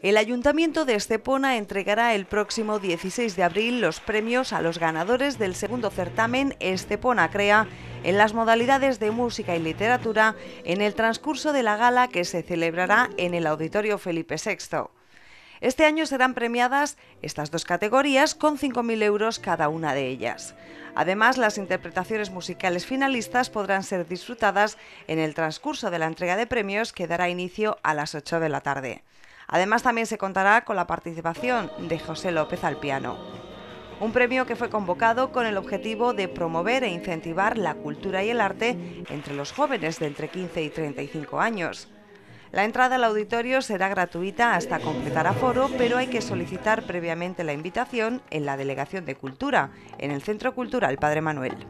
El Ayuntamiento de Estepona entregará el próximo 16 de abril los premios a los ganadores del segundo certamen Estepona Crea en las modalidades de música y literatura en el transcurso de la gala que se celebrará en el Auditorio Felipe VI. Este año serán premiadas estas dos categorías con 5.000 euros cada una de ellas. Además, las interpretaciones musicales finalistas podrán ser disfrutadas en el transcurso de la entrega de premios que dará inicio a las 8 de la tarde. Además también se contará con la participación de José López al piano. Un premio que fue convocado con el objetivo de promover e incentivar la cultura y el arte entre los jóvenes de entre 15 y 35 años. La entrada al auditorio será gratuita hasta completar aforo, pero hay que solicitar previamente la invitación en la Delegación de Cultura, en el Centro Cultural Padre Manuel.